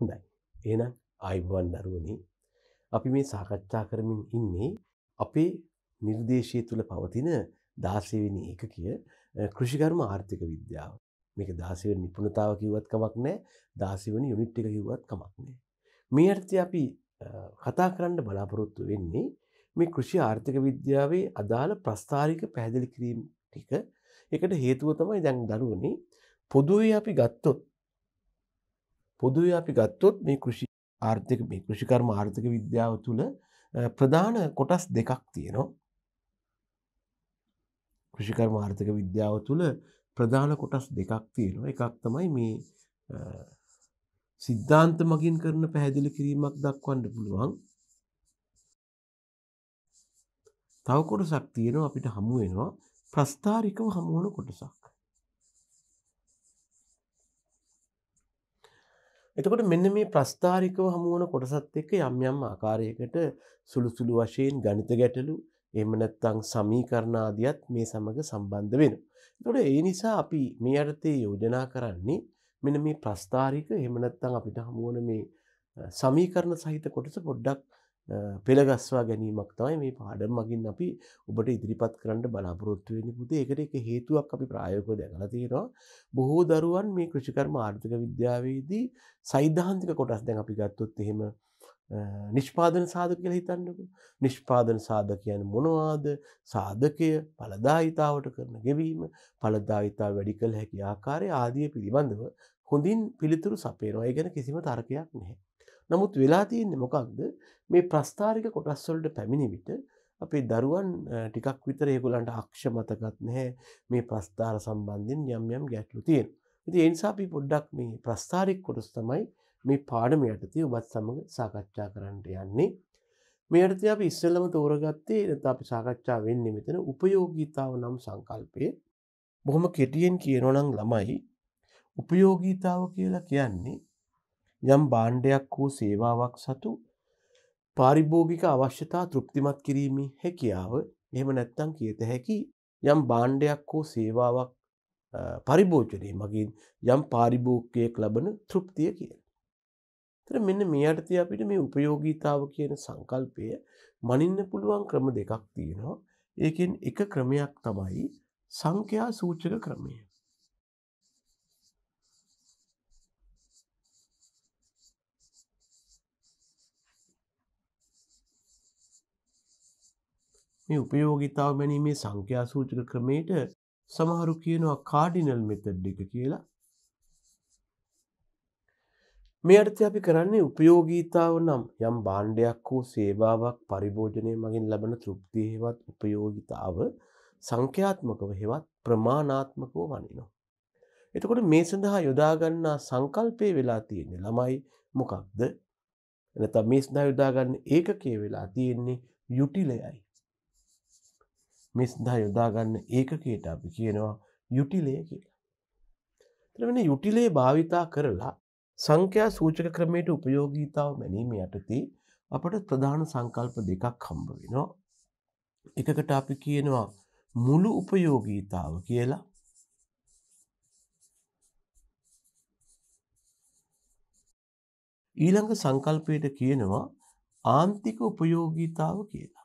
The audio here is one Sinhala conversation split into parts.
හොඳයි. එහෙනම් ආයිබවන් දරුවනේ අපි මේ සාකච්ඡා කරමින් ඉන්නේ අපේ නිර්දේශය තුළ පවතින 16 වෙනි ඒකකය කෘෂිකර්ම ආර්ථික විද්‍යාව. මේක 16 වෙනි නිපුණතාව කිව්වත් කමක් නැහැ. 16 වෙනි යුනිට් එක කිව්වත් කමක් නැහැ. මේ අර්ථය අපි කතා කරන්න බලාපොරොත්තු වෙන්නේ මේ කෘෂි ආර්ථික විද්‍යාවේ අදාළ ප්‍රස්ථාරික පැහැදිලි කිරීම ටික. ඒකට හේතුව තමයි දැන් දරුවනේ පොදුවේ අපි ගත්තොත් පොදුවේ අපි ගත්තොත් මේ කෘෂි ආර්ථික මේ කෘෂිකර්ම ආර්ථික විද්‍යාව තුළ ප්‍රධාන කොටස් දෙකක් තියෙනවා. කෘෂිකර්ම ආර්ථික විද්‍යාව තුළ ප්‍රධාන කොටස් දෙකක් තියෙනවා. එකක් තමයි මේ සිද්ධාන්ත මගින් කරන පැහැදිලි කිරීමක් දක්වන්න පුළුවන්. තව කොටසක් තියෙනවා අපිට හමු වෙනවා ප්‍රස්ථාරිකව හමුවන කොටසක්. එතකොට මෙන්න මේ ප්‍රස්ථාරිකව හමුවන කොටසත් එක්ක යම් යම් ආකාරයකට සුළුසුළු වශයෙන් ගණිත ගැටලු එහෙම නැත්නම් සමීකරණ ආදියත් මේ සමග සම්බන්ධ වෙනවා. එතකොට ඒ නිසා අපි මේ අර්ථයේ යෝජනා කරන්නේ මෙන්න මේ ප්‍රස්ථාරික එහෙම නැත්නම් අපිට හමුවන මේ සමීකරණ සහිත කොටස පොඩ්ඩක් පෙළගස්වා ගැනීමක් තමයි මේ පාඩම් මගින් අපි ඔබට ඉදිරිපත් කරන්න බලාපොරොත්තු වෙන්නේ පුතේ. ඒකට එක හේතුවක් අපි ප්‍රායෝගිකව දැකලා තියෙනවා. බොහෝ දරුවන් මේ කෘෂිකර්ම ආර්ථික විද්‍යාවේදී සෛද්ධාන්තික කොටස් දැන් අපි ගත්තොත් එහෙම නිෂ්පාදන සාධක කියලා හිතන්නකෝ. නිෂ්පාදන සාධක කියන්නේ මොනවාද? සාධකය ඵලදායිතාවට කරන ගෙවීම, ඵලදායිතාව වැඩි කළ හැකි ආකාරය ආදී පිළිබඳව හොඳින් පිළිතුරු සපයනවා. ඒ ගැන කිසිම තර්කයක් නැහැ. නමුත් වෙලා තියෙන්නේ මොකක්ද මේ ප්‍රස්ථාරික කොටස්වලට පැමිණි විට අපේ දරුවන් ටිකක් විතර ඒගොලන්ට අක්ෂ මතකත් නැහැ මේ ප්‍රස්ථාර සම්බන්ධින් යම් යම් ගැටලු තියෙන. ඉති එනිසාපි පොඩ්ඩක් මේ ප්‍රස්ථාරික් කොටස් තමයි මේ පාඩම යටති ඔබත් සමඟ සාකච්ඡා කරන්නට යන්නේ. මේයට අප ඉස්සල්ලම තෝරගත්තේ නත අපි සාකච්ඡා වෙන්න මෙතන උපයෝගීතාව නම් සංකල්පය බොහොම කෙටියෙන් කියනොනං ළමයි උපයෝගීතාව කියලා කියන්නේ යම් බාණ්ඩයක් වූ සේවාවක් සතු පාරිභෝගික අවශ්‍යතා තෘප්තිමත් කිරීමේ හැකියාව එහම නැත්තං කියත හැකි යම් බාණ්ඩයක් වූ සේවාවක් පරිභෝජනය මගින් යම් පාරිභෝගකයක් ලබන තෘප්තිය කියල. තර මෙන්න මේ අටති අපිට මේ උපයෝගීතාව කියන සංකල්පය මනින්න පුළුවන් ක්‍රම දෙකක් තියෙනවා ඒකෙන් එක ක්‍රමයක් තමයි සංඛ්‍යා සූචක ක්‍රමය. මේ උපයෝගිතාව මැනීමේ සංඛ්‍යා සූචක ක්‍රමයට සමහරු කියනවා කාඩිනල් මෙතඩ් එක කියලා. මේ අර්ථය අපි කරන්නේ උපයෝගීතාව නම් යම් බාණ්ඩයක් වූ සේවාවක් පරිභෝජනය මගින් ලබන තෘප්තිය හෙවත් උපයෝගිතාව සංඛ්‍යාත්මකව හෙවත් ප්‍රමාණාත්මකව වනිනවා. එතකොට මේ සඳහා යොදාගන්නා සංකල්පය වෙලා තියෙන්නේ ළමයි මොකක්ද එනත මේ සඳහා යොදාගන්න ඒකකය වෙලා තියෙන්නේ යුටිලයයි. මේ සඳහා යොදාගන්න ඒකකයට අපි කියනවා යුටිලය කියලා. එතන වෙන යුටිලේ භාවිතා කරලා සංඛ්‍යා සූචක ක්‍රමයට උපයෝගීතාව මැනීම යටතේ අපට ප්‍රධාන සංකල්ප දෙකක් හම්බ වෙනවා. එකකට අපි කියනවා මුළු උපයෝගීතාව කියලා ඊළඟ සංකල්පයට කියනවා ආන්තික උපයෝගීතාව කියලා.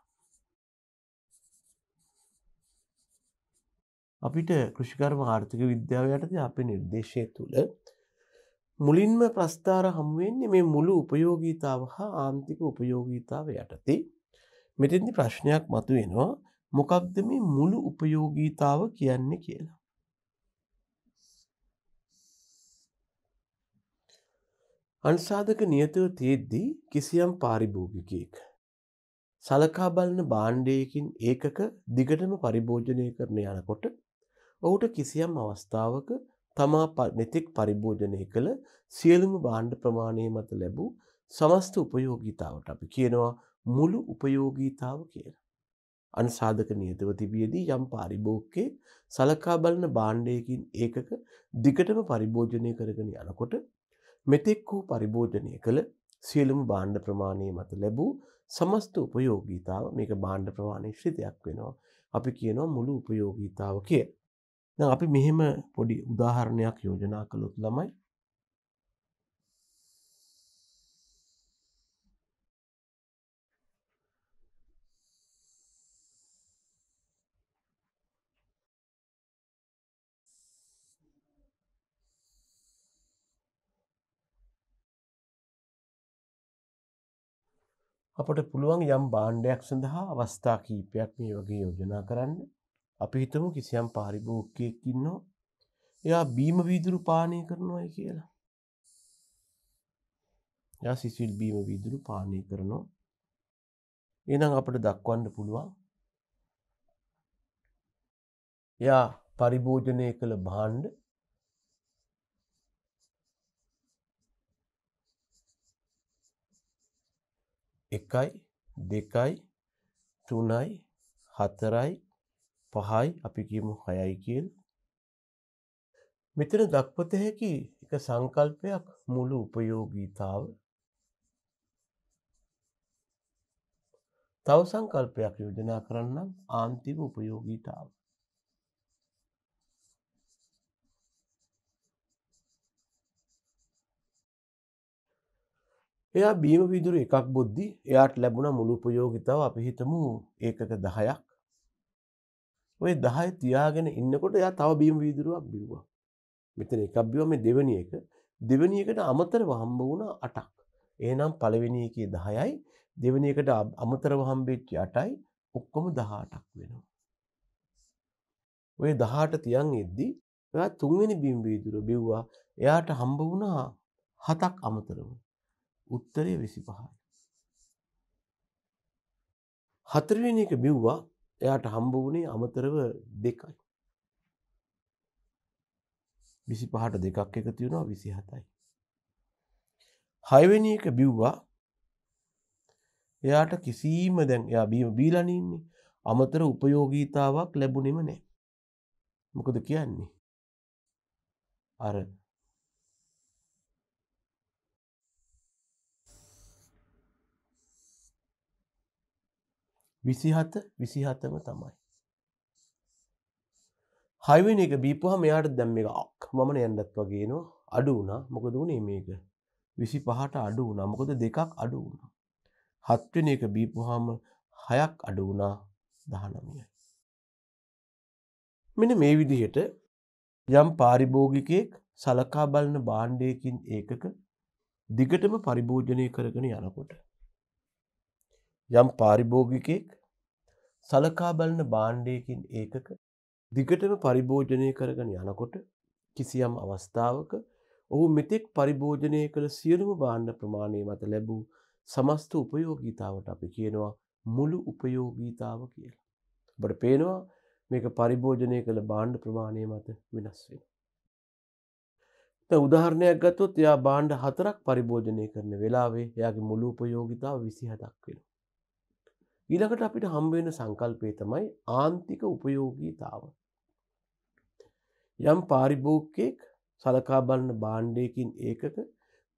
අපිට කෘෂිකර්ම ආර්ථික විද්‍යාව යටද අපි නිර්දේශය තුළ මුලින්ම ප්‍රස්ථාර හමුවෙන්නේ මේ මුළු උපයෝගීතාව හා ආන්තික උපයෝගීතාව යටති මෙතිදි ප්‍රශ්නයක් මතු වෙනවා මොකක්ද මේ මුළු උපයෝගීතාව කියන්නේ කියලා. අන්සාධක නියතව තියෙද්දී කිසියම් පාරිභෝගිකයක. සලකා බලන බාණ්ඩයකින් ඒකක දිගටම පරිභෝජනය කරන යනකොට ඔහුට කිසියම් අවස්ථාවක තමා මෙතෙක් පරිභෝජනය කළ සියලුම භාණ්ඩ ප්‍රමාණය මත ලැබූ සමස්ත උපයෝගීතාවට අපි කියනවා මුළු උපයෝගීතාව කියලා. අන්සාධක නියතව තිබියදී යම් පාරිභෝක්කේ සලකා බලන භාණ්ඩයකින් ඒකක දිගටම පරිභෝජනය කරගෙන යනකොට මෙතෙක් වූ පරිභෝජනය කළ සියලුම භාණ්ඩ ප්‍රමාණය මත ලැබූ සමස්ත උපයෝගීතාව මේක භාණ්ඩ ප්‍රමාණය ශ්‍රිතයක් වෙනවා. අපි කියනවා මුළු උපයෝගීතාව කියලා. දැන් අපි මෙහෙම පොඩි උදාහරණයක් යෝජනා කළොත් ළමයි අපට පුළුවන් යම් බාණ්ඩයක් සඳහා අවස්ථා කීපයක් මේ වගේ යෝජනා කරන්න අපි හිතමු කිසියම් පාරිභෝක්කයෙක් ඉන්නවා එයා බීම වීදුරු පානය කරනවායි කියලා ය සිසිල් බීම වීදුරු පානය කරනවා එනම් අපට දක්වන්න පුළුවන් එයා පරිභෝජනය කළ භාණ්ඩ එකයි දෙකයි තුනයි හතරයි පහයි අපි කියමු හයයි කියල් මෙතන දක්වත හැකි එක සංකල්පයක් මුළු උපයෝගීතාව තව සංකල්පයක් යෝජනා කරන්නම් ආන්තිම උපයෝගීතාව එයා බීම විදුර එකක් බුද්ධි එයාට ලැබුණ මුළු උපයෝගිතාව අපිහිතමු ඒකක දහයක් ඔය දහය තියාගෙන ඉන්නකොට යා තව බීම වීදුරුවක් බිව්වා මෙතන එකක් බිවම දෙවනි එක දෙවනියකට අමතරව හම්බ වුණ අටක් ඒනම් පළවෙනි එකේ දහයයි දෙවනියකට අමතරව හම්බෙච්ච අටයි ඔක්කොම දහටක් වෙනවා ඔය දහට තියන් එද්දී ඔයා තුන්වෙනි බිම් වීදුර බිව්වා එයාට හම්බ වුණා හතක් අමතරව උත්තරය විසි පහයි හතරවෙනි එක බිව්වා එයාට හම්බ වුණේ අමතරව දෙකයි. විසි පහට දෙකක් එක තියුණවා විසි හතයි. හයවෙනි එක බිව්වා එයාට කිසිීම දැන් එයා බීම බීලනන්නේ අමතර උපයෝගීතාවක් ලැබුණෙම නෑ. මොකද කියන්නේ. අර විසිහත විසිහතම තමයි. හයිවෙන එක බීපුහ මෙයාට දැම්ම එකක් මන යන්නත් වගේ නො අඩු වුණා මොකද වනේ මේක විසි පහට අඩු වුණා මොකොද දෙකක් අඩු වුණා. හත්වෙන එක බීපුහාම හයක් අඩු වුණා දහනමියයි. මෙන මේ විදිහට යම් පාරිභෝගිකයෙක් සලකා බලන බාණ්ඩයකින් ඒකක දිගටම පරිභෝජනය කරගෙන යනකොට යම් පාරිභෝගිකයෙක් සලකා බලන බාණ්ඩයකින් ඒකක දිගටම පරිභෝජනය කරගෙන යනකොට කිසියම් අවස්ථාවක ඔහු මෙතෙක් පරිභෝජනය කළ සියලුම බාණ්ඩ ප්‍රමාණය මත ලැබූ සමස්ත උපයෝගීතාවට අපි කියනවා මුළු උපයෝගීතාව කියලා. බට පේනවා මේක පරිභෝජනය කළ බාණ්ඩ ප්‍රමාණය මත වෙනස් වෙන. උදාහරණයක් ගත්තොත් එයා බාණ්ඩ හතරක් පරිභෝජනය කරන වෙලාවේ එයාගේ මුළු උපයෝගිතාව විසි හතක් වෙනවා. ඉළඟට අපිට හම්බවෙන සංකල්පය තමයි ආන්තික උපයෝගීතාව. යම් පාරිභෝක්කයෙක් සලකා බලන්න බාණ්ඩයකින් ඒකක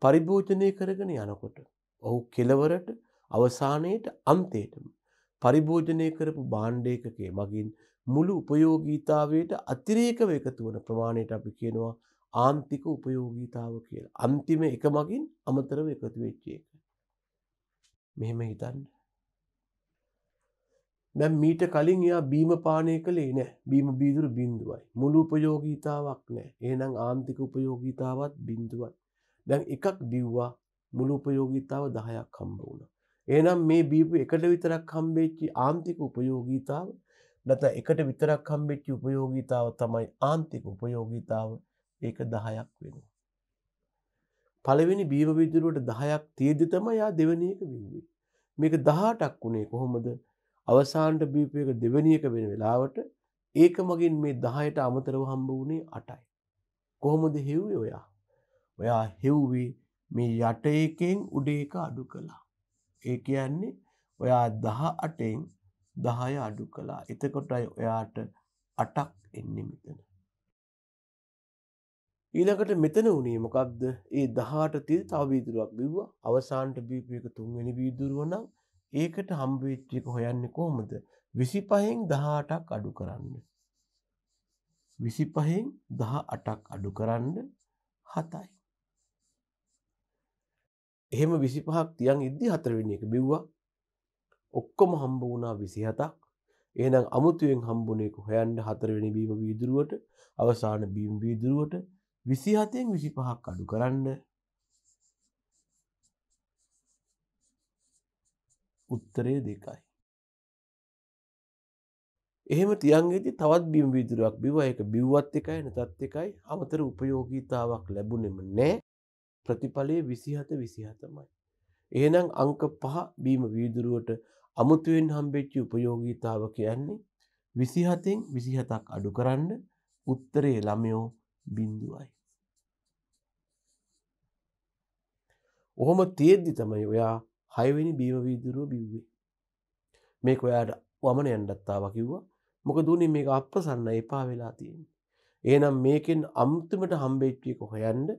පරිභෝජනය කරගෙන යනකොට. ඔහු කෙලවරට අවසානයට අන්තේටම. පරිභෝජනය කරපු බාණ්ඩයකගේ මගින් මුළු උපයෝගීතාවයට අතිරේකව එකතු වන ප්‍රමාණයට අපි කියනවා ආන්තික උපයෝගීතාව කියලා. අන්තිම එක මගින් අමතරව එකතු වෙච්චේ එක. මෙහෙම හිතන්න. දැන් මීට කලින් එයා බීම පානය කළේ නෑ බීම බීදුරු බින්දුවයි මුළු උපයෝගීතාවක් නෑ එහෙනම් ආන්තික උපයෝගීතාවත් බින්දුවයි දැන් එකක් බිව්වා මුළු උපයෝගීතාව 10ක් හම්බ වුණා එහෙනම් මේ බීපු එකට විතරක් හම්බෙච්චි ආන්තික උපයෝගීතාව නැත්නම් එකට විතරක් හම්බෙච්චි උපයෝගීතාව තමයි ආන්තික උපයෝගීතාව ඒක 10ක් වෙනවා පළවෙනි බීම විදුරුවට 10ක් තියෙද්දි තමයි යා දෙවෙනි එක බිව්වේ මේක 18ක් උනේ කොහොමද අවසාන්ට බීප එක දෙවැනි එක වෙන වෙලාවට ඒක මගින් මේ දහයට අමතරව හම්බ වුණේ අටයි. කොහොමද හෙව්වේ ඔයා. ඔයා හෙව්වේ මේ යට එකෙන් උඩ එක අඩු කළා. ඒ කියන්නේ ඔයා දහ අටෙන් දහය අඩු කලා එතකොටයි ඔයාට අටක් එන්නේ මෙතන. ඊළඟට මෙතන වනේ මොකක්ද ඒ දහට තිල් තවීදුරුවක් බිව්වා අවසාන්ට බීපියක තුන්වැනි වීදුරුවනම් ඒකට හම්බවෙච්ච එක හොයන්නේ කොහොමද 25න් 18ක් අඩු කරන්න 25න් 18ක් අඩු කරන්න 7යි එහෙම 25ක් තියන් ඉද්දි හතරවෙනි එක බිව්වා ඔක්කොම හම්බ වුණා 27ක් එහෙනම් අමුතුවෙන් හම්බුනේ හොයන්න හතරවෙනි බීම වීදුරුවට අවසාන බීම වීදුරුවට 27න් 25ක් අඩු කරන්න උත්තරය දෙකයි. එහෙම තියන්ගේති තවත් බිම් විදුරක් බිව එක බිව්වත් එකයි නැතත් එකයි අමතර උපයෝගීතාවක් ලැබුණෙම නෑ ප්‍රතිඵලය විසිහත විසිහතමයි. එහෙනම් අංක පහ බීම වීදුරුවට අමුතුවෙන් හම්බෙච්චි උපයෝගීතාව කියන්නේ විසිහතෙන් විසිහතක් අඩු කරන්න උත්තරේ ළමයෝ බින්දුවයි. ඔහොම තියෙද්දි තමයි ඔයා හයවෙනි බීමවීදුරුව බිව්වේ මේක ඔයාට වමන යන්ඩත්තාව කිව්වා මොක දුනින් මේක අප්‍රසන්න එපා වෙලා තියෙන් ඒනම් මේකෙන් අම්තිමට හම්බේට්ටියක හොයන්ඩ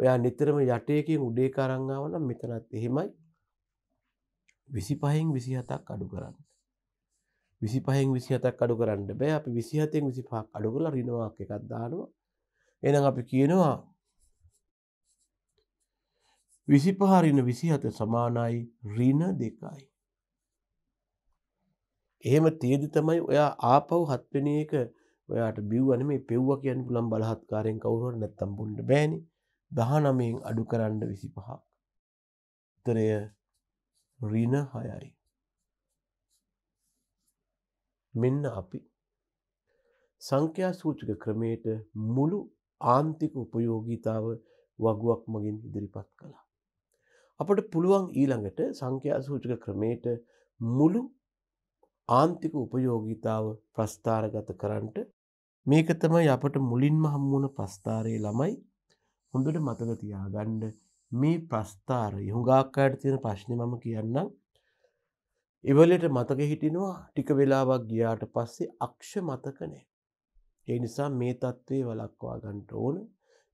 ඔයා නිතරම යටයකින් උඩේ කරංගාවනම් මෙතනත් එහෙමයි විසි පහෙන් විසි හතක් අඩු කරන්න විසි පහෙන් විසි හතක් අඩු කරන්න බෑ අපි විසිහතෙන් විසි පහක් අඩු කළ රිනවාක් එකක් දානවා එනම් අපි කියනවා විසිපහරින විසිහත සමානයි රින දෙකයි. එහෙම තියදි තමයි ඔයා ආපව් හත්වෙන එක ඔයාට බිව්වන මේ පෙව්ව කියන්න පුළම් බලහත්කාරයෙන් කවුරුවට නැත්තම් බොන්ඩ බෑනි දහනමයෙන් අඩු කරන්න විසි පහක්. තරය රින හයයි. මෙන්න අපි. සංඛ්‍යා සූචක ක්‍රමයට මුළු ආන්තික උපයෝගීතාව වගුවක් මගින් ඉදිරිපත් කළා. අපට පුළුවන් ඊළඟට සංඛ්‍යා සූචක ක්‍රමයට මුළු ආන්තික උපයෝගීතාව ප්‍රස්ථාරගත කරන්නට මේක තමයි අපට මුලින්ම හම්මුණ ප්‍රස්ථාරයේ ළමයි හොඳට මතක තියාගන්න මේ ප්‍රස්ථාර යහුඟාක්කායට තියෙන ප්‍රශ්නය මම කියන්නම් ඉවලට මතක හිටිනවා ටික වෙලාවක් ගියාට පස්සේ අක්ෂ මතකනෑ. ඒ නිසා මේ තත්ත්වේ වලක්වා ගන්නට ඕන.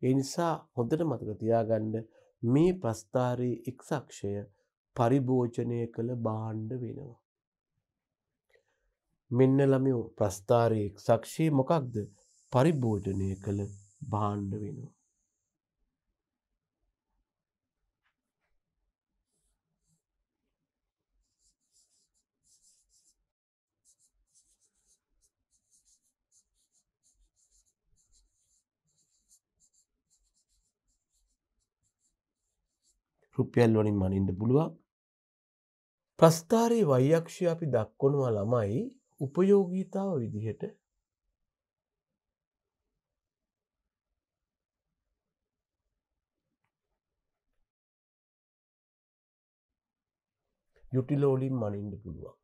ඒ නිසා හොඳට මතක තියාගන්න මේ ප්‍රස්ථාරයේ එක්සක්ෂය පරිභෝජනය කළ බාණ්ඩ වෙනවා. මෙන්න ළමයෝ ප්‍රස්ථාරයේ එක්සක්ෂයේ මොකක්ද පරිභෝජනය කළ භාණ්ඩ වෙනවා. රුපියල් වලින් මනින්ඩ පුළුවන් ප්‍රස්ථාරයේ වෛයක්ෂය අපි දක්කොනවා ළමයි උපයෝගීතාව විදිහට යුටිලෝලින් මනින්ඩ පුළුවන්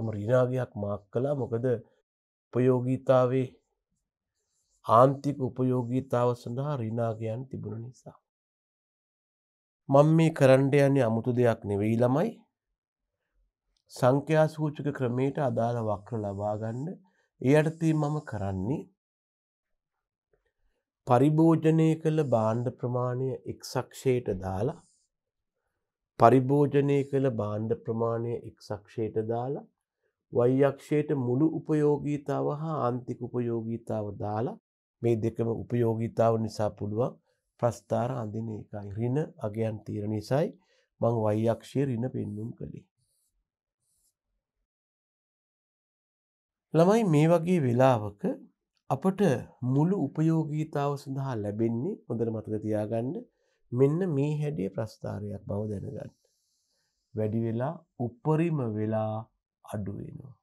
මම රිනාගයක් මාක් කලා මොකද උපයෝගීතාවේ ආන්තික උපයෝගීතාව සඳහා රිනාගයන් තිබුණ නිසා. මං මේ කරන්ඩ යන්නේ අමුතු දෙයක් නෙවෙයි ළමයි සංඛ්‍යා සූචක ක්‍රමයට අදාළ වක්‍ර ලබාගන්න ඒ අටතී මම කරන්නේ පරිභෝජනය කළ බාණ්ඩ ප්‍රමාණය එක්සක්ෂයට දාලා පරිභෝජනය කළ බාණ්ඩ ප්‍රමාණය එක්සක්ෂයට දාලා වයක්ෂයට මුළු උපයෝගීතාව හා අන්තික උපයෝගීතාව දාලා මේ දෙකම උපයෝගීතාව නිසා පුළුවන් ප්‍රස්ථාර අඳින එකයි ඍණ අගයන් තීරණ නිසායි මම y අක්ෂයේ ඍණ පෙන්눔 කළේ. ළමයි මේ වගේ වෙලාවක අපට මුළු උපයෝගීතාව සඳහා ලැබෙන්නේ හොඳට මතක තියාගන්න මෙන්න මේ හැඩේ ප්‍රස්ථාරයක් බව දැනගන්න. වැඩි වෙලා උපරිම වෙලා අඩු වෙනවා.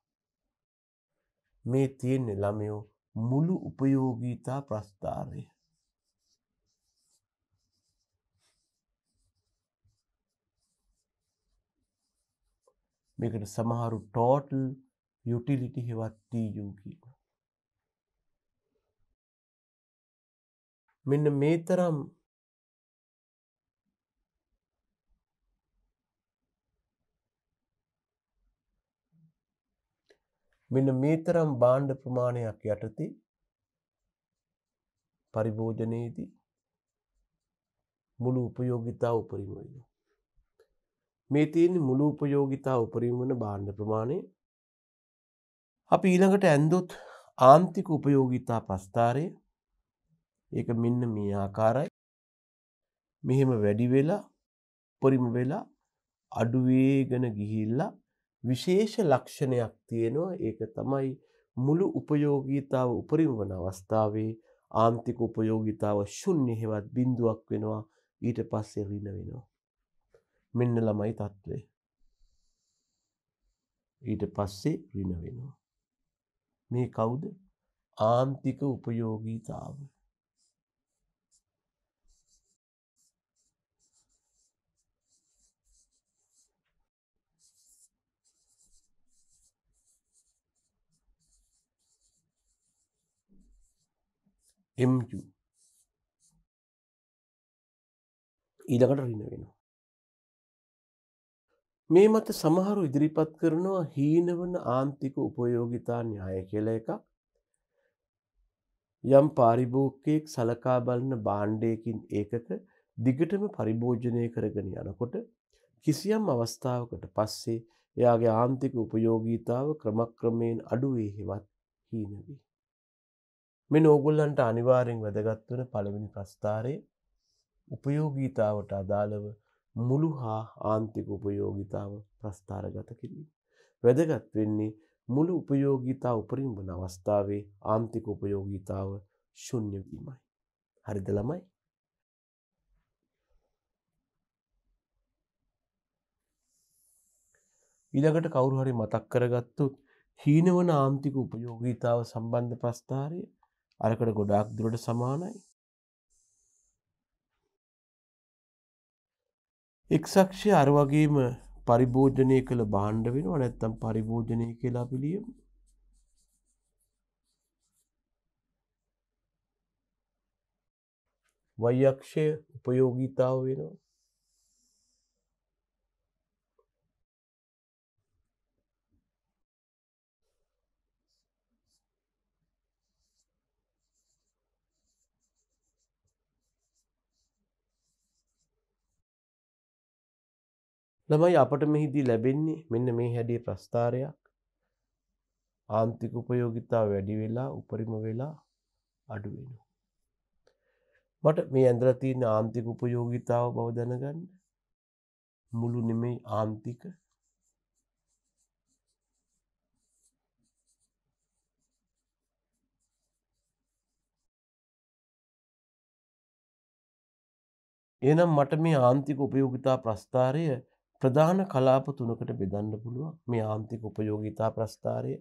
මේ තියෙන්නේ ළමයෝ මුළු උපයෝගීතා ප්‍රස්ථාරය මේකට සමහරු ටෝටල් යුටිලිටි හෙවත්දී යූකීම මෙන්න මේ තරම් මෙන්න මේ තරම් භාණ්ඩ ප්‍රමාණයක් යටතේ පරිභෝජනයේදී මුළු උපයෝගිතා උපරිම වෙන. මේ තියෙන මුළු උපයෝගිතා උපරිම වන භාණ්ඩ ප්‍රමාණය අපි ඊළඟට ඇන්දොත් ආන්තික උපයෝගිතා ප්‍රස්ථාරය ඒක මෙන්න මේ ආකාරයි මෙහෙම වැඩි වෙලා උපරිම වෙලා අඩුවේගෙන ගිහිල්ලා විශේෂ ලක්ෂණයක් තියෙනවා ඒක තමයි මුළු උපයෝගීතාව උපරිම වන අවස්ථාවේ ආන්තික උපයෝගීතාව ශුන්‍ය හේවත් බිඳුවක් වෙනවා ඊට පස්සේ ඍණ වෙනවා මෙන්න ළමයි తත්වේ ඊට පස්සේ ඍණ වෙනවා මේ කවුද ආන්තික උපයෝගීතාව MU ඊළකට රින වෙනවා මේ මත සමහරු ඉදිරිපත් කරනවා හීනවන ආන්තික උපයෝගිතා න්‍යාය කියල එක යම් පාරිභෝකයෙක් සලකා බලන බාණ්ඩයකින් ඒකක දිගටම පරිභෝජනය කරගෙන යනකොට කිසියම් අවස්ථාවකට පස්සේ එයාගේ ආන්තික උපයෝගීතාව ක්‍රමක්‍රමයෙන් අඩුවේ හෙවත් හීනවී. මෙ නෝගොල්ලන්ට අනිවාරෙන් වැදගත්වන පළවෙනි ප්‍රස්ථාරය උපයෝගීතාවට අදාළව මුළු හා ආන්තික උපයෝගිතාව ප්‍රස්ථාරගත කිරීම. වැදගත් වෙන්නේ මුළු උපයෝගීතා උපරිම්බන අවස්ථාවේ ආන්තික උපයෝගීතාව ශුන්්‍යවීමයි. හරිද ළමයි ඊළඟට කවුරු හරි මතක් කරගත්තුත් හීනවන ආන්තික උපයෝගීතාව සම්බන්ධ ප්‍රස්ථාරය අරකට ගොඩාක් දුරට සමානයි. එක්සක්ෂය අර වගේම පරිභෝජනය කළ බාණ්ඩ වෙනවා නැත්තම් පරිභෝජනය කියලා පිළියමු. වයක්ෂය උපයෝගීතාව වෙනවා ළමයි අපට මෙහිදී ලැබෙන්නේ මෙන්න මේ හැඩේ ප්‍රස්ථාරයක් ආන්තික උපයෝගිතා වැඩි වෙලා උපරිම වෙලා අඩුවෙනවා. මට මේ ඇඳල තියෙන ආන්තික උපයෝගිතාව බව දැනගන්න මුළු නෙමේ ආන්තික එනම් මට මේ ආන්තික උපයෝගිතා ප්‍රස්ථාරය ප්‍රධාන කලාප තුනකට බෙදන්න පුළුවන් මේ ආන්තික උපයෝගීතා ප්‍රස්ථාරය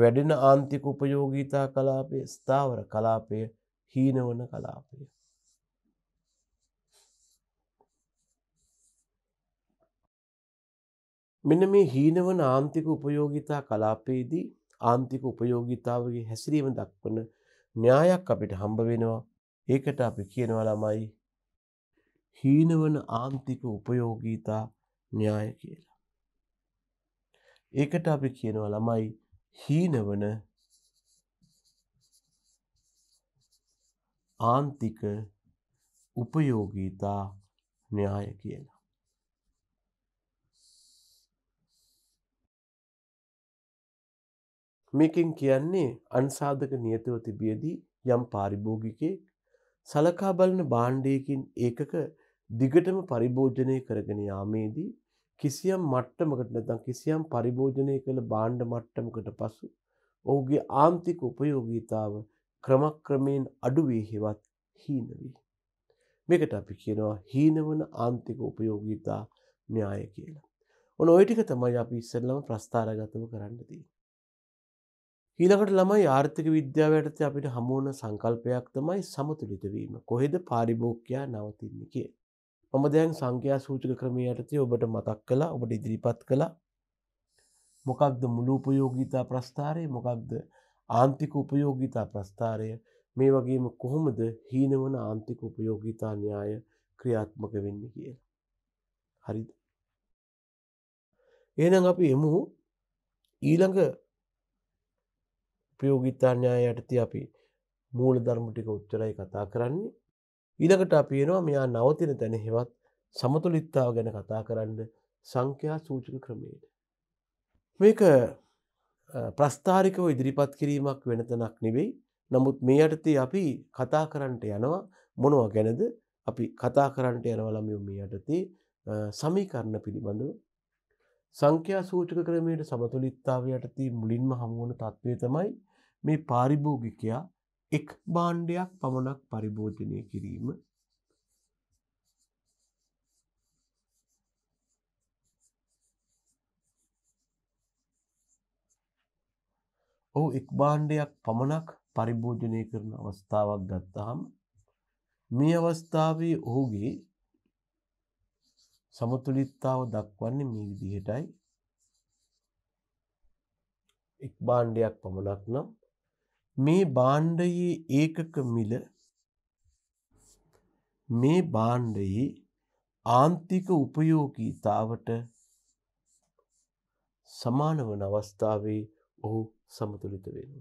වැඩෙන ආන්තික උපයෝගීතා කලාපය ස්ථාවර කලාපය හීනවන කලාපය. මෙන මේ හීනවන ආන්තික උපයෝගිතා කලාපයේදී ආන්තික උපයෝගිතාවගේ හැසිරීම දක්වන න්‍යායක් අපිට හම්බ වෙනවා ඒකට අපි කියනවලමයි හීනවන ආන්තික උපයෝගීතා න්‍යාය කියලා. ඒකට අපි කියනවා ළමයි හීනවන ආන්තික උපයෝගීතා න්‍යාය කියලා. මේකෙන් කියන්නේ අන්සාධක නියතව තිබියදී යම් පාරිභෝගිකයෙක් සලකා බලන භාණ්ඩයකින් ඒකක දිගටම පරිභෝජනය කරගෙන යාමේදී කිසියම් මට්ටමකට නැත්නම් කිසියම් පරිභෝජනය කළ භාණ්ඩ මට්ටමකට පසු ඔහුගේ ආන්තික උපයෝගීතාව ක්‍රමක්‍රමයෙන් අඩු වී හෙවත් හීන වේ. මේකට අපි කියනවා හීනවන ආන්තික උපයෝගීතා න්‍යාය කියලා. ඔන්න ওই ටික තමයි අපි ඉස්සෙල්ලම ප්‍රස්ථාරගතව කරන්න තියෙන්නේ. ඊළඟට ළමයි ආර්ථික විද්‍යාව යටතේ අපිට හමුවන සංකල්පයක් තමයි සමතුලිත වීම. කොහෙද පාරිභෝගිකයා නවතින්නේ කියලා. මම දැන් සංඛ්‍යා සූචක ක්‍රමය යටතේ ඔබට මතක් කලා ඔබට ඉදිරිපත් කළා මොකක්ද මුළු උපයෝගීතා ප්‍රස්ථාරය මොකක්ද ආන්තික උපයෝගීතා ප්‍රස්ථාරය මේ වගේම කොහොමද හීනවන ආන්තික උපයෝගීතා න්‍යාය ක්‍රියාත්මක වෙන්න කියලා. හරිද. එනම් අපි එමු ඊළඟ උපයෝගීතා න්‍යාය යටති අපි මූල ධර්මටික උච්චරයි කතා කරන්නේ ඊළඟට අපියනවා මෙයා නවතින තැන හෙවත් සමතුලිත්තාව ගැන කතා කරන්න සංඛ්‍යා සූචක ක්‍රමයට. මේක ප්‍රස්ථාරිකව ඉදිරිපත් කිරීමක් වෙනතනක් නෙවෙයි නමුත් මේ යටතේ අපි කතා කරන්නට යනවා මොනවා ගැනද අපි කතා කරන්නට යනවලමිය මේ යටතේ සමීකරණ පිළිබඳව සංඛ්‍යා සූචක ක්‍රමයට සමතුලිත්තාව යටතේ මුලින්ම හමුවන තත්ත්වය තමයි මේ පාරිභෝගිකයා එක් භාණ්ඩයක් පමණක් පරිභෝජනය කිරීම ඔහු එක් භාණ්ඩයක් පමණක් පරිභෝජනය කරන අවස්ථාවක් ගත්තාම මේ අවස්ථාවේ ඔහුගේ සමතුලිත්තාව දක්වන්නේ මේ විදිහටයි එක් භාණ්ඩයක් පමණක් නම් මේ භාණ්ඩයේ ඒකක මිල මේ භාණ්ඩයේ ආන්තික උපයෝගීතාවට සමාන වන අවස්ථාවේ ඔහු සමතුලිත වෙන.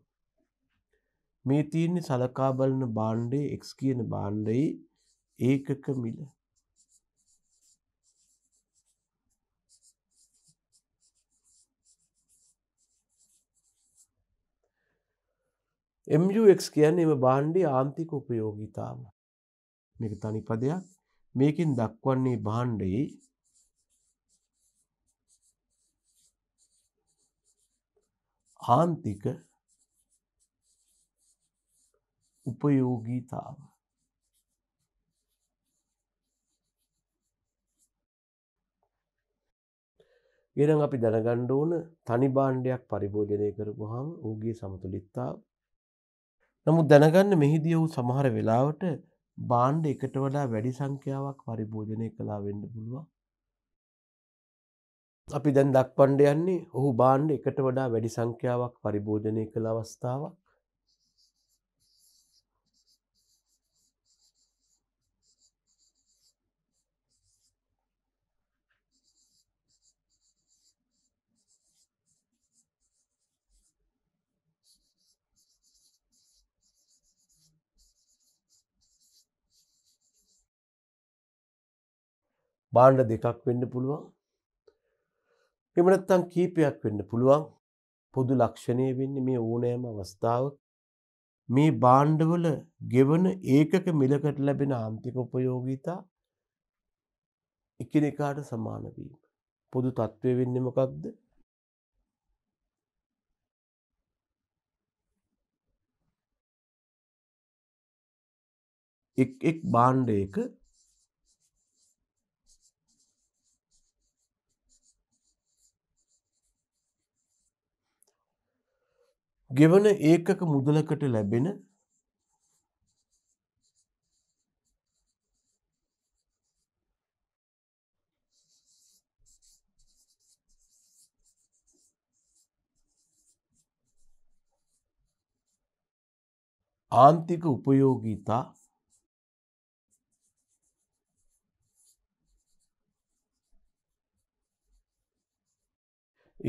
මේ තියන්නේ සලකා බලන බාණ්ඩේ එක් කියන බාණ්ඩයේ ඒකක මිල MUX කියන්නේ එම භාණ්ඩේ ආන්තික උපයෝගීතාව. මේක තනි පදයක්. මේකෙන් දක්වන්නේ භාණ්ඩයේ ආන්තික උපයෝගීතාව. එනම් අපි දැනගණ්ඩ ඕන තනි භාණ්ඩයක් පරිභෝජනය කරපුහම ඌගේ සමතුලිත්තාව නමුත් දැනගන්න මෙහිදී ඔහු සමහර වෙලාවට භාණ්ඩ එකට වඩා වැඩි සංඛ්‍යාවක් පරිභෝජනය කළා වෙන්න පුළුවන්. අපි දැන් දක්වන්න යන්නේ ඔහු භාණ්ඩ එකට වඩා වැඩි සංඛ්‍යාවක් පරිභෝජනය කළ අවස්ථාවක්. බාණ්ඩ දෙකක් වෙන්න පුළුවන් එමනත්තං කීපයක් වෙන්න පුළුවන් පොදු ලක්ෂණය වෙන්න මේ ඕනෑම අවස්ථාව මේ බාණ්ඩවල ගෙවන ඒකක මිලකට ලැබෙන ආන්තික උපයෝගීතා එකනෙකාට සමානවීම පොදු තත්ත්වය වෙන්න මොකක්ද එක් එක් බාණ්ඩයක ගෙවන ඒකක මුදලකට ලැබෙන ආන්තික උපයෝගීතා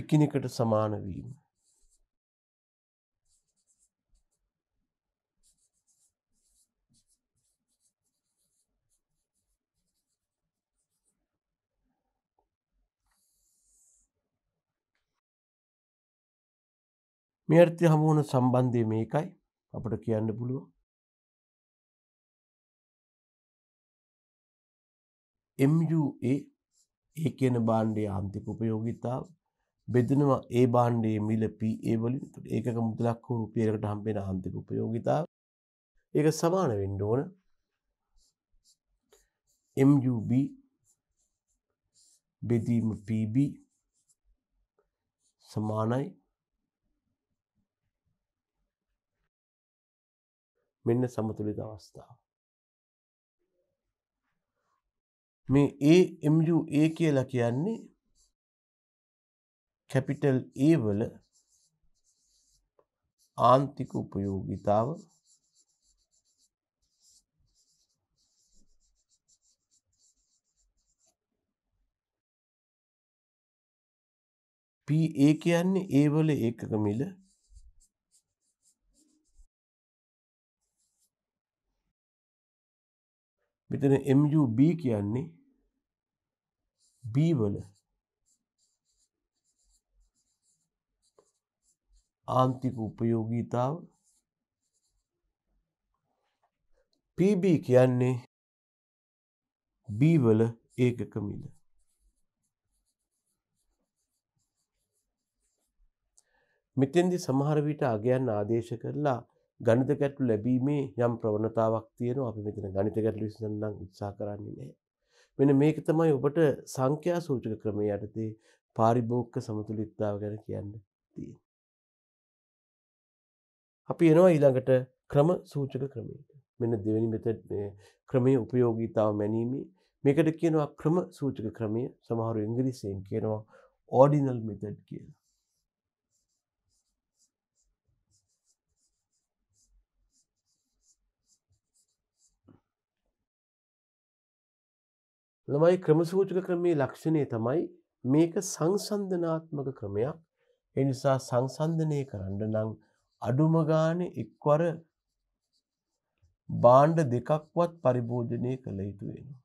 එකිනෙකට සමාන වීම මේ අර්ථය හමුවන සම්බන්ධය මේකයි අපට කියන්න පුළුව. MUA ඒ කියන බාණ්ඩේ ආන්තික උපයෝගිතාව බෙදනවා ඒ බාණ්ඩේ මිල PA වලින් ඒක මුදලක් හෝ රුපියලකට හම්බෙන ආන්තික උපයෝගිතාව ඒක සමාන වෙන්න ඕන MUB බෙදීම PB සමානයි මෙන්න සමතුලිත අවස්ථාව. මේ AMUA කියලා කියන්නේ කැපිටල් ඒ වල ආන්තික උපයෝගිතාව පඒ කියන්නේ ඒවල ඒකක මිල මෙතන MUB කියන්නේ B වල ආන්තික උපයෝගීතාව PB කියන්නේ B වල ඒකක මිල මෙතෙන්දි සමහර විට අගයන් ආදේශ කරලා ගණිත ගැටලු ලැබීමේ යම් ප්‍රවණතාවක් තියෙනවා අපි මෙතන ගණිත ගැටලු විසඳන්න උත්සාහ කරන්නේ නැහැ. මෙන්න මේක තමයි ඔබට සංඛ්‍යා සූචක ක්‍රමය යටතේ පාරිභෝගික සමතුලිතතාව ගැන කියන්න තියෙන්නේ. අපි එනවා ඊළඟට ක්‍රම සූචක ක්‍රමයට. මෙන්න දෙවෙනි මෙතඩ් මේ ක්‍රමයේ ප්‍රයෝගීතාව මැනීමේ මේකට කියනවා ක්‍රම සූචක ක්‍රමය සමහර ඉංග්‍රීසියෙන් කියනවා ordinal method කියලා. තමයි ක්‍රමසූචක ක්‍රමේ ලක්ෂණය තමයි මේක සංසන්ධනාත්මක ක්‍රමයක්. ඒ නිසා සංසන්ධනය කරන්න නම් අඩුම ගානේ එක්වර භාණ්ඩ දෙකක්වත් පරිභෝජනය කළ යුතු වෙනවා.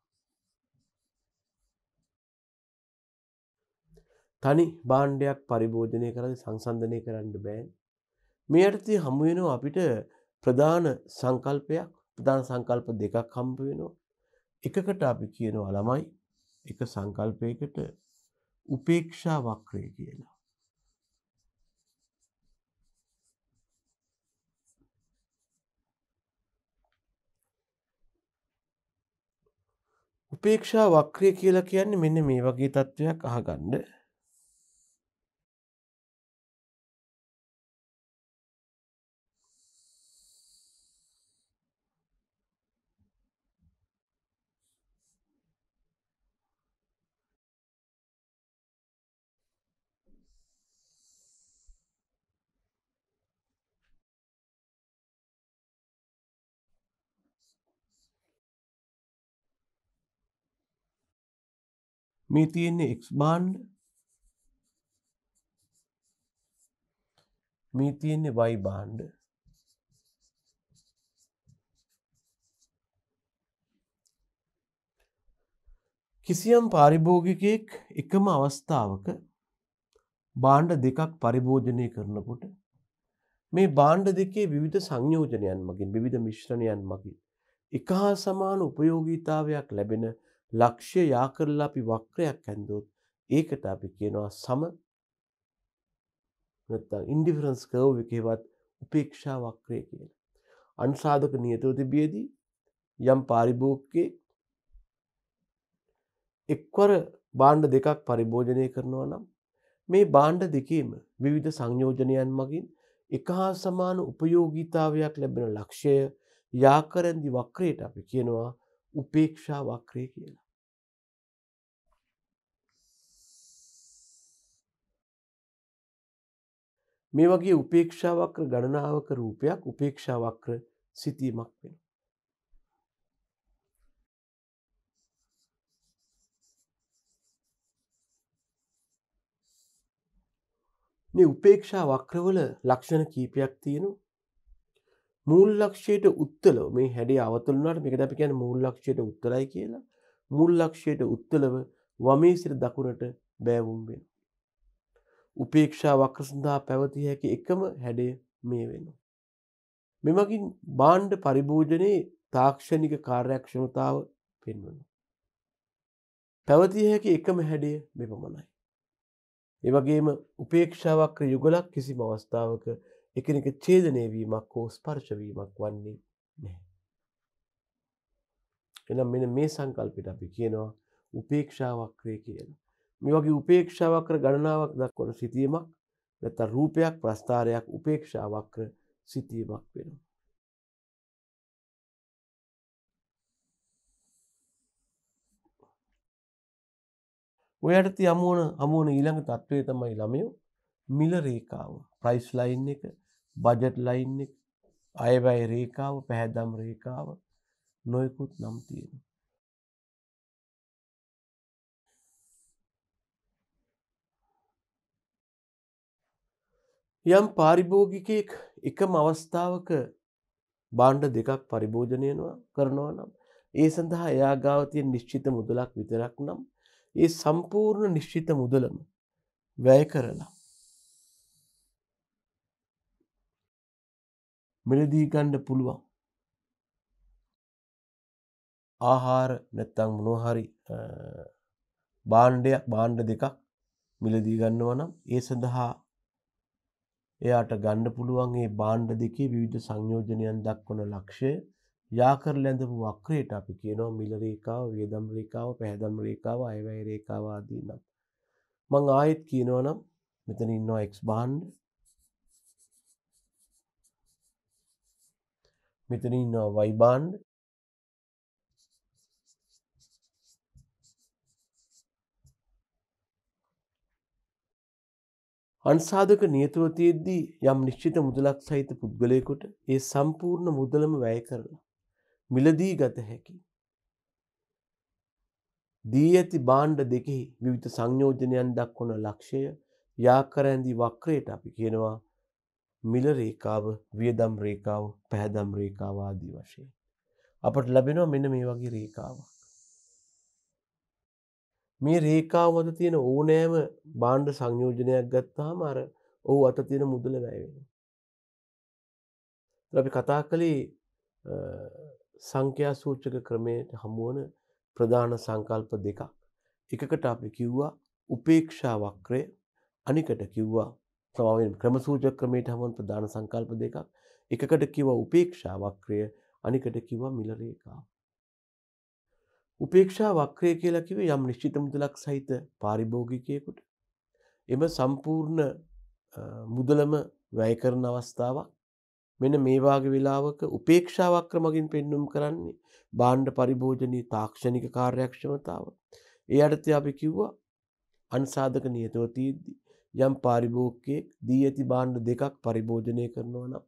තනි භාණ්ඩයක් පරිභෝජනය කරලා සංසන්ධනය කරන්න බෑ. මේ අර්ථය හමු වෙනවා අපිට ප්‍රධාන සංකල්පයක් ප්‍රධාන සංකල්ප දෙකක් හම්බ වෙනවා. එකකට අපි කියනවා ළමයි එක සංකල්පයකට උපේක්ෂා වක්‍රය කියලා. උපේක්ෂා වක්‍රය කියලා කියන්නේ මෙන්න මේ වගේ තත්ත්වයක් අහගන්න මේ තියෙන්නේ x බාණ්ඩ මේ තියෙන්නේ y බාණ්ඩ කිසියම් පාරිභෝගිකයෙක් එකම අවස්ථාවක බාණ්ඩ දෙකක් පරිභෝජනය කරනකොට මේ බාණ්ඩ දෙකේ විවිධ සංයෝජනයන් මගින් විධ මිශ්‍රණයන් මගින් එක හා සමාන උපයෝගීතාවයක් ලැබෙන ලක්ෂ්‍ය යා කරලා අපි වක්‍රයක් ඇන්දොත් ඒකට අපි කියනවා සම නැත්නම් ඉන්ඩිෆරන්ස් කර්ව් එකේවත් උපේක්ෂා වක්‍රය කියලා. අන්සාධක නියතව තිබියදී යම් පාරිභෝගිකේ එක්වර භාණ්ඩ දෙකක් පරිභෝජනය කරනවා නම් මේ භාණ්ඩ දෙකේම විවිධ සංයෝජනයන් මගින් එක හා සමාන උපයෝගීතාවයක් ලැබෙන ලක්ෂය යාකරන්දි වක්‍රයට අපි කියනවා උපේක්ෂා වක්‍රය කියලා. මේ වගේ උපේක්ෂා වක්‍ර ගණනාවක රූපයක් උපේක්ෂා වක්‍ර සිතීමක් වෙන. මේ උපේක්ෂා වක්‍රවල ලක්ෂණ කීපයක් තියෙනවා මුල්ලක්ෂයට උත්තලව මේ හැඩේ අවතුලනට මේක අපි කියන මුල්ලක්ෂයට උත්තරයි කියලා මුල්ලක්ෂයට උත්තලව වමේ සිට දකුණට බෑවුම් වෙන. උපේක්ෂා වක්‍ර සඳහා පැවතිය හැකි එකම හැඩය මේ වෙන. මෙමගින් බාණ්ඩ පරිභෝජනයේ තාක්ෂණික කාර්යක්ෂණතාව පෙන්වන. පැවතිය හැකි එකම හැඩය මෙපමණයි. එවගේම උපේක්ෂාවක්‍ර යුගලක් කිසි අවස්ථාවක එකිනෙක ඡේදනය වීමක් හෝ ස්පර්ශ වීමක් වන්නේ නැහැ. එහෙනම් මෙන්න මේ සංකල්පෙට අපි කියනවා උපේක්ෂාවක්‍රය කියලා. මේ වගේ උපේක්ෂාවක්‍ර ගණනාවක් දක්වන සිටීමක් නැත්නම් රූපයක් ප්‍රස්ථාරයක් උපේක්ෂාවක්‍ර සිටීමක් වෙනවා. ඔයටති අමුවන අමුවන ඊළඟ තත්ත්වය තමයි ළමයෝ මිල රේකාව ප්‍රයිස් ලයින් එක බජට් ලයින් එක අයවැය රේකාව පැහැදම් රේකාව නොයකුත් නම් තියෙන. යම් පාරිභෝගිකයෙක් එකම අවස්ථාවක බාණ්ඩ දෙකක් පරිභෝජනයනවා කරනවා නම් ඒ සඳහා එයාගාවතිය නිශ්චිත මුදලක් විතරක් නම් ඒ සම්පූර්ණ නිශ්චිත මුදලම වැය කරලා මිලදී ගන්න පුළුවන්. ආහාර නැත්තං මොනෝහරි බාණ්ඩයක් බාණ්ඩ දෙකක් මිලදී ගන්නව නම් ඒ සඳහා එයාට ගණ්ඩ පුළුවන් ඒ බාණ්ඩ දෙකේ විවිධ සංයෝජනයන් දක්වන ලක්ෂය යාකර ලැඳපු වක්‍රයට අපි කියනවා මිලරේකාව වියදම්රේකාව පැහැදම්රේකාව අයවැයරේකාවාදී නම්. මං ආයෙත් කියනවනම් මෙතන ඉන්නවා එක්ස් බාන්්ඩ මෙතන ඉන්නවා y බාන්ඩ් අන්සාධක නියතුව තියෙද්දී යම් නිශ්චිත මුදලක් සහිත පුද්ගලයකුට ඒ සම්පූර්ණ මුදලම වැය කරලා මිලදී ගත හැකි. දී ඇති බාණ්ඩ දෙකෙහි විවිධ සංයෝජනයන් දක්වන ලක්ෂය යාකරඇඳී වක්‍රයට අපි කියනවා මිල රේඛාව, වියදම් රේඛාව, පහදම් රේඛාව ආදී වශයෙන් අපට ලැබෙනවා මෙන්න මේ වගේ රේඛාවක්. මේ රේඛාව මත තියෙන ඕනෑම භාණ්ඩ සංයෝජනයක් ගත්තාම අර ඔව් අත තියෙන මුදල වැය වෙනවා. අපි කතා කළේ සංඛ්‍යා සූචක ක්‍රමයට හමුවන ප්‍රධාන සංකල්ප දෙකක්. එකකට අපි කිව්වා උපේක්ෂා වක්‍රය අනිකට කිව්වා ස්වාමීන් ක්‍රමසූචක ක්‍රමයට හමුවන් ප්‍රධාන සංකල්ප දෙකක් එකකට කිව්වා උපේක්ෂා වක්‍රය අනිකට කිව්වා මිල රේඛාව උපේක්ෂා වක්‍රය කියලා කිව්වේ යම් නිශ්චිත මුදලක් සහිත පාරිභෝගිකයෙකුට එම සම්පූර්ණ මුදලම වැය කරන අවස්ථාවක් මෙන්න මේ වාගේ වෙලාවක උපේක්ෂා වක්‍ර මගින් පෙන්눔 කරන්නේ භාණ්ඩ පරිභෝජනී තාක්ෂණික කාර්යක්ෂමතාව. ඒ යටතේ අපි කිව්වා අන්සාධක නියතව තියෙද්දි යම් පාරිභෝගකයෙක් දී ඇති බාණ්ඩ දෙකක් පරිභෝජනය කරනවා නම්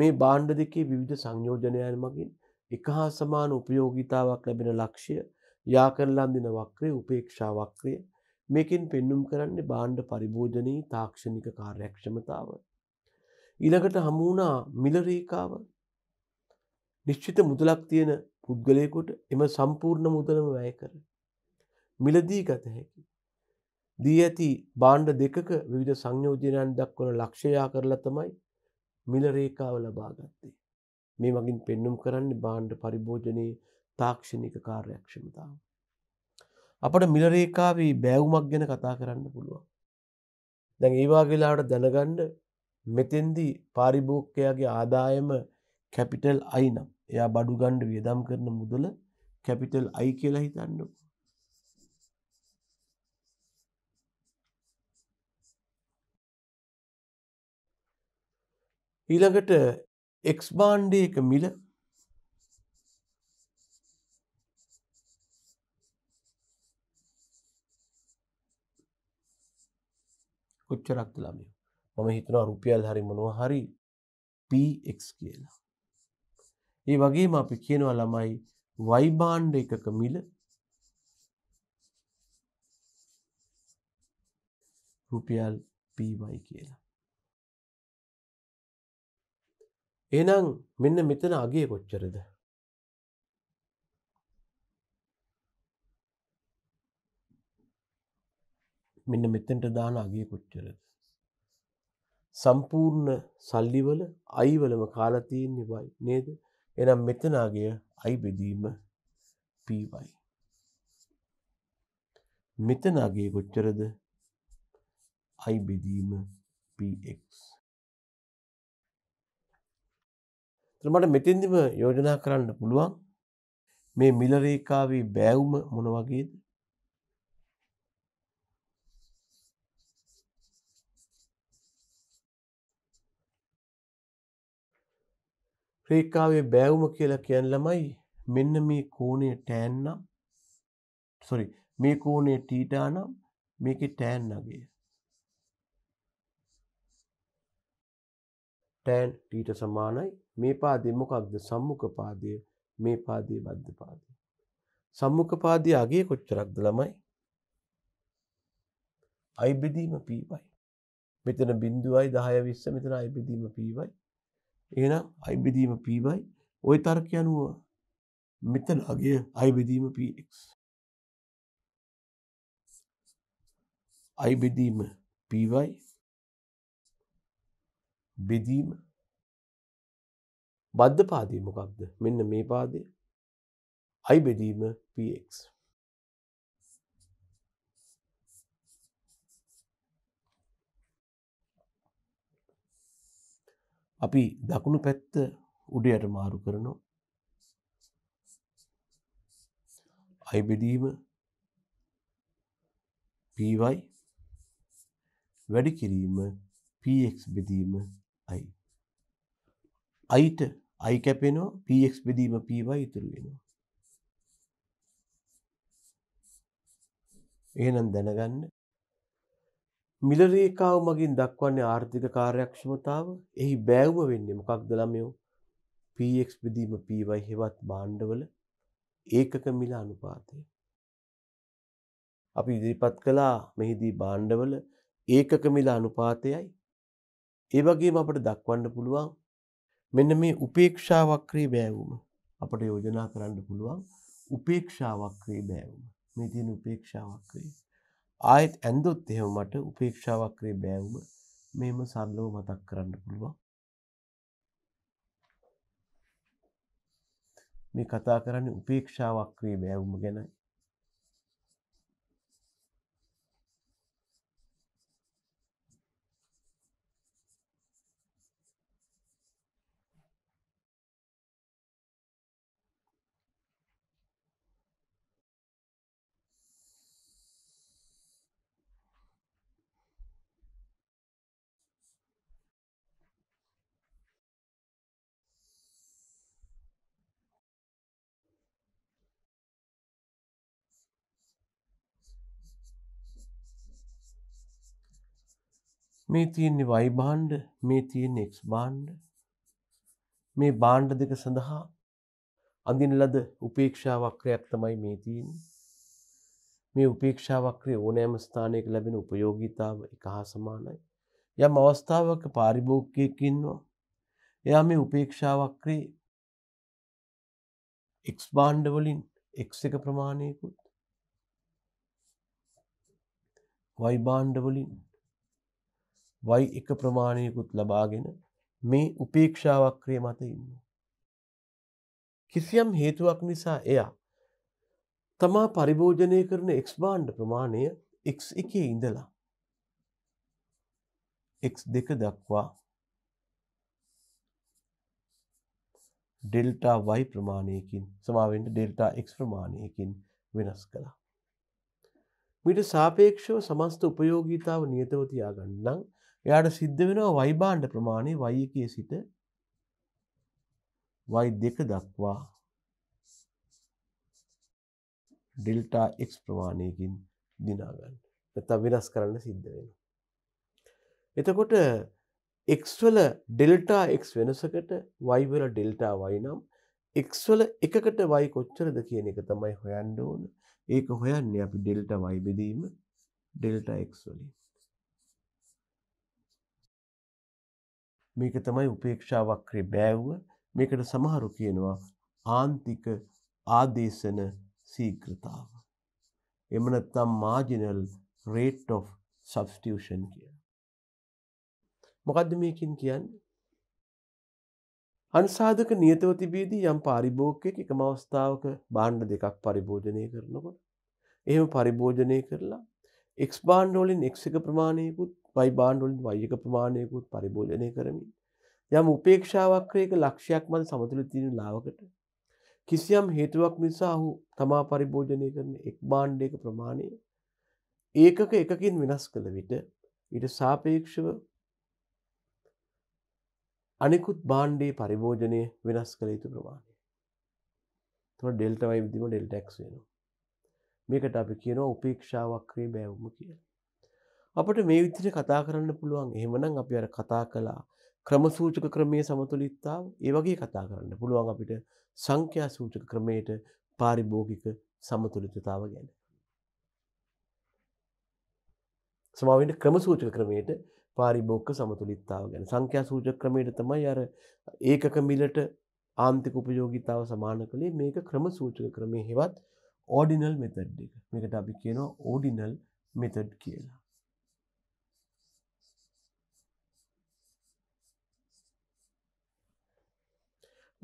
මේ බාණ්ඩ දෙකේ විවිධ සංයෝජනයන් මගින් එක හා සමාන උපයෝගිතාවක් ලැබෙන ලක්ෂ්‍ය යාකරලන් දින වක්‍රය උපේක්ෂා වක්‍රය මේකෙන් පෙන්නුම් කරන්නේ බාණ්ඩ පරිභෝජනයේ තාක්ෂණික කාර්යක්ෂමතාව ඊළඟට හමු වුණා මිල රේඛාව නිශ්චිත මුදලක් තියෙන පුද්ගලයෙකුට එම සම්පූර්ණ මුදලම වැය කර මිලදී ගත හැකියි දී ඇති බාණ්ඩ දෙකක විවිධ සංයෝජනයන් දක්වන ලක්ෂයා කරලා තමයි මිල රේකාව ලබාගත්තේ. මේ මගින් පෙන්නුම් කරන්නේ බාණ්ඩ පරිභෝජනයේ තාක්ෂණික කාර්යක්ෂමතාව. අපට මිල රේකාවේ බෑවුමක් ගැන කතා කරන්න පුළුවන්. දැන් ඒ වගේලාට දැනගන්න මෙතෙන්දී පාරිභෝගකයාගේ ආදායම කැපිටල් අයිනම් එයා බඩු ගණ්ඩ වියදම් කරන මුදල කැපිටල් අයි කියලා හිතන්නකෝ. ඊළඟට එක්ස් බාන්්ඩ එක මිල කොච්චරක්ද ළමය මම හිතනවා රුපියල් හරි මොනව හරි පක් කියලා ඒ වගේම අපි කියනවා ළමයි වයිබාන්්ඩ එකක මිල රුපියල් පීවයි කියලා එනම් මෙන්න මෙතන අගේ කොච්චරද. මෙන්න මෙතෙන්ට දාන අගේ කොච්චරද. සම්පූර්ණ සල්ලිවල අයිවලම කාලතීන් නිවයි නේද එනම් මෙතනාගේ අයි බෙදීම පීවයි. මෙතනාගේ කොච්චරද අයි බෙදීම පX. මට මෙතෙන්දිම යෝජනා කරන්න පුළුවන් මේ මිලරේකාවේ බෑවුම මොන වගේද? රේකාවේ බෑවුම කියලා කියන ළමයි මෙන්න මේ කෝණය tan නම් sorry මේ කෝණය තීටා නම් මේකේ tan අගය tan තීට සමානයි මේ පාදේ මොකක්ද සම්මුඛ පාදය මේ පාදේ බද්ධ පාදය. සම්මුඛ පාදයේ අගේ කොච්චරක්ද ළමයි? අයිබෙදීම පීවයි. මෙතන බිඳුවයි 10 20 මෙතන අයිබෙදීම පීවයි. එහෙනම් අයිබෙදීම පීවයි. ওই තර්කය අනුව මෙතන අගේ අයිබෙදීම px. අයිබෙදීම පීවයි. බෙදීම බද්ධ පාදී මොකක්ද මෙන්න මේ පාදය අයි බෙදීම පX අපි දකුණු පැත්ත උඩයට මාරු කරනවා අයිබෙදීම පයි වැඩි කිරීම පX බෙදීම අයි අයිට i කැපෙනවා px බෙදීම py ඉතුරු වෙනවා එහෙනම් දැනගන්න මිල රේඛාව මගින් දක්වන්නේ ආර්ථික කාර්යක්ෂමතාව එහි බෑවුම වෙන්නේ මොකක්ද ළමයෝ px බෙදීම py හෙවත් භාණ්ඩවල ඒකක මිල අනුපාතය අපි ඉදිරිපත් කළා මෙහිදී භාණ්ඩවල ඒකක මිල අනුපාතයයි ඒ වගේම අපට දක්වන්න පුළුවන් මෙන්න මේ උපේක්ෂා වක්‍රේ බෑවුම අපට යෝජනා කරන්න පුළුවන් උපේක්ෂා වක්‍රේ බෑවුම. මේ තියෙන උපේක්ෂා වක්‍රේ. ආයෙත් ඇන්දොත් එහෙම මට උපේක්ෂා වක්‍රේ බෑවුම මේම සරලව මතක් කරන්න පුළුවන්. මේ කතා කරන්නේ උපේක්ෂා වක්‍රේ බෑවුම ගැනයි. මේ තියෙන්නේ y භාණ්ඩ මේ තියෙන්නේ x භාණ්ඩ මේ භාණ්ඩ දෙක සඳහා අඳින ලද උපේක්ෂා වක්‍රයක් තමයි මේ තියෙන්නේ මේ උපේක්ෂා වක්‍රය ඕනෑම ස්ථානයක ලැබෙන උපයෝගීතාව එක හා සමානයි යම් අවස්ථාවක පාරිභෝගිකයෙක් ඉන්නවා එයා මේ උපේක්ෂා වක්‍රේ x භාණ්ඩ වලින් x එක ප්‍රමාණයකුත් y භාණ්ඩ වලින් වයි එක ප්‍රමාණයකුත් ලබාගෙන මේ උපේක්ෂාවක්‍රිය මත ඉන්න. කිසියම් හේතුවක් නිසා එයා තමා පරිභෝජනය කරන එක්ස්බාන්්ඩ ප්‍රමාණය එක් එක ඉඳලා එක් දෙක දක්වා ඩෙල්ටා වයි ප්‍රමාණයකින් සමාවෙන්ට ඩෙල්ටා එක් ප්‍රමාණයකින් වෙනස් කළා. මිට සාපේක්ෂව සමස්ත උපයෝගීතාව නියතවතියා ගන්නම් එයාට සිද්ධ වෙනවා වයිබාණ්ඩ ප්‍රමාණය වයි එකේ සිට වයි දෙක දක්වා ඩෙල්ටා එක් ප්‍රමාණයකින් දිනාගන්න නැතම් වෙනස් කරන්න සිද්ධ වෙන. එතකොට එක්වල ඩෙල්ටා එක් වෙනසකට වයිවල ඩෙල්ටා වයි නම් එක්වල එකකට වයි කොච්චරද කියන එක තමයි හොයන්න ඕන ඒක හොයන්නේ අපි ඩෙල්ට වයි බෙදීම ඩෙල්ටා එක්වලින් මේක තමයි උපේක්ෂාවක්‍රේ බෑව්ව මේකට සමහරු කියනවා ආන්තික ආදේශන සීක්‍රතාව. එම නැත්නම් මාජිනල් රේට් of substitution කිය. මොකද්ද මේකින් කියන්නේ? අන්සාධක නියතව තිබේදී යම් පාරිභෝගකයක් එකම අවස්ථාවක බාණ්ඩ දෙකක් පරිභෝජනය කරනකොට එහෙම පරිභෝජනය කරලා එක්ස් බාණ්ඩෝලින් එක් එක ප්‍රමාණයකුත් වයිබාණ්ඩුලින් වෛජක ප්‍රමාණයකුත් පරිභෝජනය කරමින්. යම් උපේක්ෂාවක්‍රයක ලක්ෂයක් මද සමතුල තියෙන ලාවකට. කිසියම් හේතුවක් නිසා හු තමා පරිභෝජනය කරන එක් බාණ්ඩයක ප්‍රමාණය ඒකක එකකින් වෙනස් කළ විට ඉට සාපේක්ෂව අනෙකුත් බාණ්ඩේ පරිභෝජනය වෙනස් කළ යුතු ප්‍රමාණය. තම ඩෙල්ටවයි විදිම ඩෙල්ටක්ස් වෙනවා. මේකට අපි කියනවා උපේක්ෂාවක්‍රේ බැවුම කියලා. අපට මේ විදිහට කතා කරන්න පුළුවන් එහෙමනම් අපි අර කතා කළා ක්‍රමසූචක ක්‍රමයේ සමතුලිතතාව ඒ වගේ කතා කරන්න පුළුවන් අපිට සංඛ්‍යා සූචක ක්‍රමයට පාරිභෝගික සමතුලිතතාව ගැන සමාවෙන්න ක්‍රමසූචක ක්‍රමයට පාරිභෝගික සමතුලිතතාව ගැන සංඛ්‍යා සූචක ක්‍රමයට තමයි අර ඒකක මිලට ආන්තික උපයෝගිතාව සමාන කළේ මේක ක්‍රමසූචක ක්‍රමයේ හෙවත් ඕඩිනල් මෙතඩ් එක මේකට අපි කියනවා ඕඩිනල් මෙතඩ් කියලා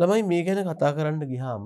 ළමයි මේ ගැන කතා කරන්න ගිහාම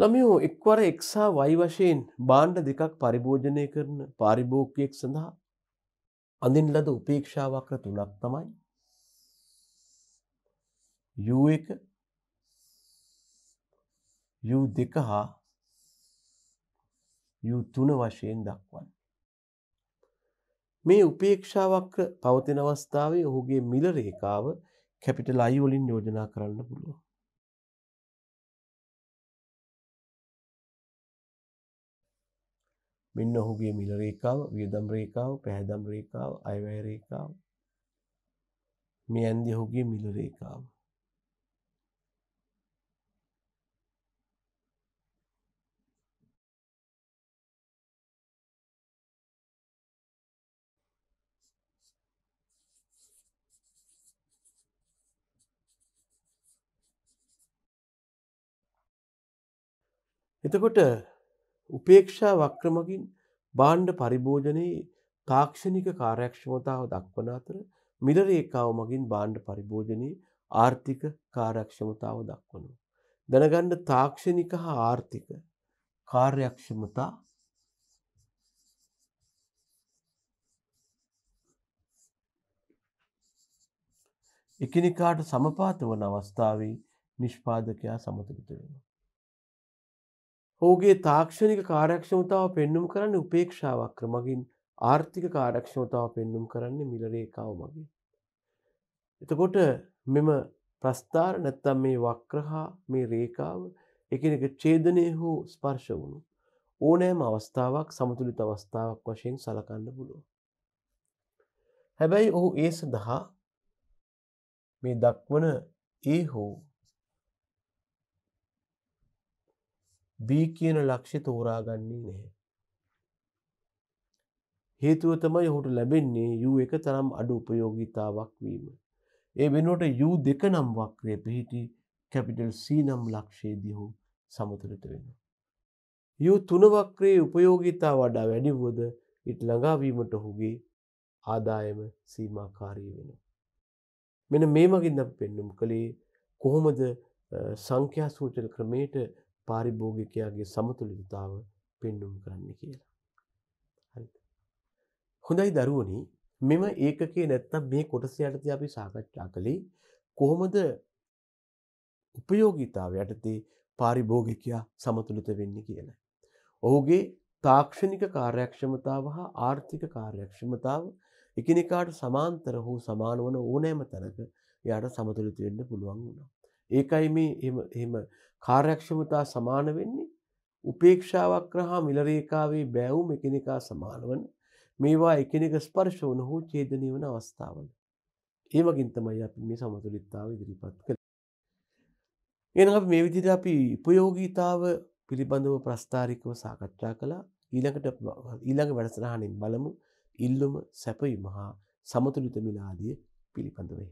ළමියෝ එක්වර එක්සා වයි වශයෙන් බාණ්ඩ දෙකක් පරිභෝජනය කරන පාරිභෝකයෙක් සඳහා අඳින් ලද උපේක්ෂාවක්‍ර තුනක් තමයි. යූ එක යූ දෙක හා යු තුන වශයෙන් දක්වන්න. මේ උපේක්ෂාවක්‍ර පවතින අවස්ථාවේ ඔහුගේ මිල රේකාව කැපිට ලයිවලින් යෝජනා කරන්න පුළුවන්. මෙන්න ඔහුගේ මිල රේඛාව, වියදම් රේඛාව, පැහැදම් රේඛාව, අයවැය රේඛාව. මේ ඇන්දි ඔහුගේ මිල රේඛාව. එතකොට උපේක්ෂා වක්‍රමකින් බාණ්ඩ පරිභෝජනයේ තාක්ෂණික කාර්යක්ෂමතාව දක්වන අතර මිල රේඛාව මගින් බාණ්ඩ පරිභෝජනයේ ආර්ථික කාර්යක්ෂමතාව දක්වනවා. දැනගන්න තාක්ෂණික හා ආර්ථික කාර්යක්ෂමතා එකිනෙකාට සමපාත වන අවස්ථාවේ නිෂ්පාදකයා සමතුලිත වෙනවා. හෝගේ තාක්ෂණික කාරක්ෂමතාව පෙන්නුම් කරන්න උපේක්ෂාවක්‍ර මගින් ආර්ථික කාරක්ෂමතාව පෙන්නුම් කරන්නේ මිලරේකාව මගේ. එතකොට මෙම ප්‍රස්ථාර නැත්තම් මේ වක්‍රහා මේ රේකාව එකනක චේදනය හෝ ස්පර්ශ වුණු ඕනෑම අවස්ථාවක් සමතුලිත අවස්ථාවක් වශයෙන් සලකන්න පුළුව. හැබැයි ඔහු ඒ සඳහා මේ දක්වන ඒ හෝ බී කියන ලක්ෂි තෝරාගන්නේ නැහැ. හේතුව තමයි ඔහුට ලැබෙන්නේ යු එක තරම් අඩු උපයෝගිතාවක් වීම. ඒ වෙනුවට යු දෙක නම් වක්‍රය පිහිටි කැපිටල් C නම් ලක්ෂයේදී ඔහු සමතුලිත වෙනවා. යු තුන වක්‍රයේ උපයෝගිතා වඩා වැඩි වුවද ඊට ළඟා වීමට ඔහුගේ ආදායම සීමාකාරී වෙනවා. මෙන්න මේ මගින් අපි පෙන්눔 කළේ කොහොමද සංඛ්‍යා සූචක ක්‍රමයට පාරිභෝගිකයාගේ සමතුලිතතාව පෙන්눔 කරන්න කියලා. හරි. හොඳයි දරුවනි මෙම ඒකකේ නැත්තම් මේ කොටස යටතේ අපි සාකච්ඡා කළේ කොහොමද උපයෝගීතාව යටතේ පාරිභෝගිකයා සමතුලිත වෙන්නේ කියලා. ඔහුගේ තාක්ෂණික කාර්යක්ෂමතාව හා ආර්ථික කාර්යක්ෂමතාව එකිනෙකාට සමාන්තර හෝ සමාන වන ඕනෑම තැනක යාට සමතුලිත වෙන්න පුළුවන් වුණා. ඒකයි මේ එහෙම කාර්යක්ෂමතා සමාන වෙන්නේ උපේක්ෂාවක්‍රහා මිලරේකාවේ බැවුම් එකනිකා සමානවන මේවා එකනෙක ස්පර්ශ වන හෝ චේදනය වන අවස්ථාවල. ඒමගින් තමයි අපි මේ සමතුලිත්තාව ඉදිරිපත් කළ. එන මේ විදිර අපි උපයෝගීතාව පිළිබඳව ප්‍රස්ථාරිකව සාකච්ඡා කලා ඊළඟට ඊළඟ වැඩසරහණින් බලමු ඉල්ලුම සැපවිමහා සමතුලිත මිලාදිය පිළිබඳවහි.